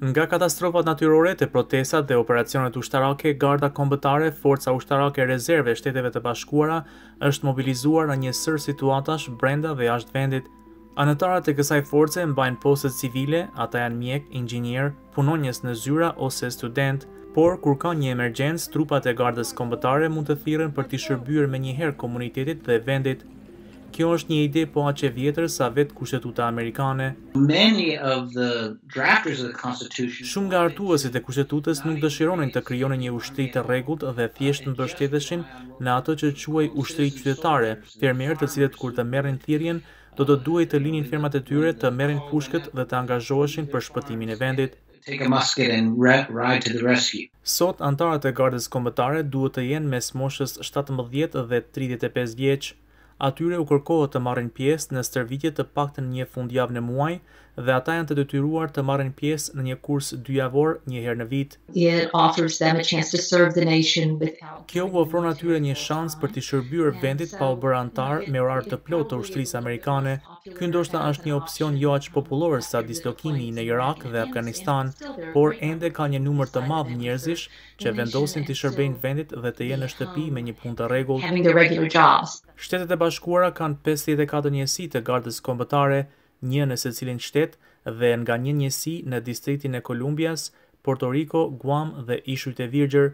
Nga katastrofat natyrore të protestat dhe operacionet ushtarake, garda kombëtare, forca ushtarake rezerve shteteve të bashkuara, është mobilizuar në një sër situatash brenda dhe ashtë vendit. Anëtarat e kësaj force mbajnë postet civile, ata janë mjek, ingjinier, punonjës në zyra ose student, por kur ka një emergjens, trupat e gardës kombëtare mund të thiren për të shërbyrë me njëherë komunitetit dhe vendit kjo është një ide po aq e vjetër sa vetë kushtetuta amerikane. Many of the drafters of the Constitution Shumë nga hartuesit e kushtetutës nuk dëshironin të krijonin një ushtri të rregullt dhe thjesht mbështeteshin në atë që quaj ushtri qytetare, fermierë të cilët kur të merrin thirrjen do të duhej të linin firmat e tyre, të merrin pushkët dhe të angazhoheshin për shpëtimin e vendit. Take a musket and ride to the rescue. Sot antarët e gardës kombëtare duhet të jenë mes moshës 17 dhe 35 vjeç. Atyre u kërkohet të marrin pjesë në stërvitje të paktën një fundjavë në muaj dhe ata janë të detyruar të marrin pjesë në një kurs dyjavor një herë në vit. Kjo u ofron atyre një shans për të shërbyer vendit pa u bërë antar me orar të plotë të ushtrisë amerikane. Ky ndoshta është një opsion jo aq popullor sa dislokimi në Irak dhe Afganistan, por ende ka një numër të madh njerëzish që vendosin të shërbejnë vendit dhe të jenë në shtëpi me një punë të rregullt. Shtetet e Bashkuara kanë 54 njësi të gardës kombëtare, një në secilin shtet dhe nga një njësi në distritin e Kolumbias, Puerto Rico, Guam dhe Ishujt e Virgjër.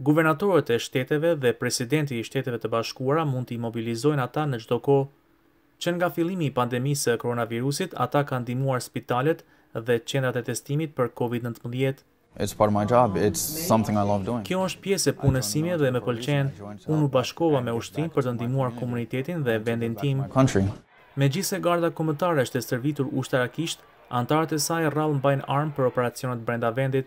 Guvernatorët e shteteve dhe presidenti i shteteve të bashkuara mund të mobilizojnë ata në çdo kohë. Që nga fillimi i pandemisë së koronavirusit, ata kanë ndihmuar spitalet dhe qendrat e testimit për COVID-19. It's part of my job. It's something I love doing. Kjo është pjesë e punës sime dhe më pëlqen. Unë u bashkova me ushtrinë për të ndihmuar komunitetin dhe vendin tim. Me gjise garda kumëtare është e servitur ushtarakisht, antarët e saj rralë mbajnë armë për operacionet brenda vendit,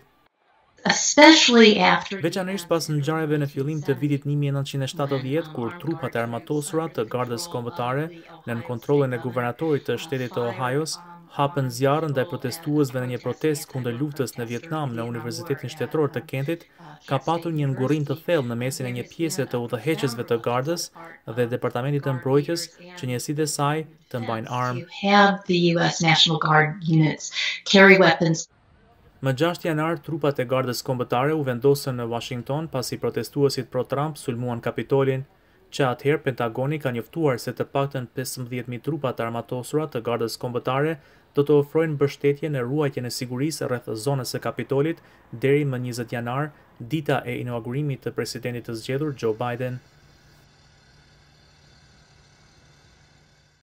Veçanërisht pas në gjareve në fillim të vitit 1970, kur trupat e armatosura të gardës kombëtare në në kontrole në guvernatorit të shtetit të Ohio's, hapën zjarën dhe protestuesve në një protest kundër luftës në Vietnam në Universitetin Shtetror të Kentit, ka patur një ngurim të thell në mesin e një pjese të udhëheqësve të gardës dhe departamentit të mbrojtjes që njësi dhe saj të mbajnë armë. Më 6 janar, trupat e gardës kombëtare u vendosën në Washington pasi protestuesit pro-Trump sulmuan kapitolin që atëherë Pentagoni ka njëftuar se të pakten 15.000 trupat armatosura të gardës kombëtare do të ofrojnë bështetje në ruajtje në sigurisë rrëthë zonës e kapitolit deri më 20 janar, dita e inaugurimit të presidentit të zgjedhur Joe Biden.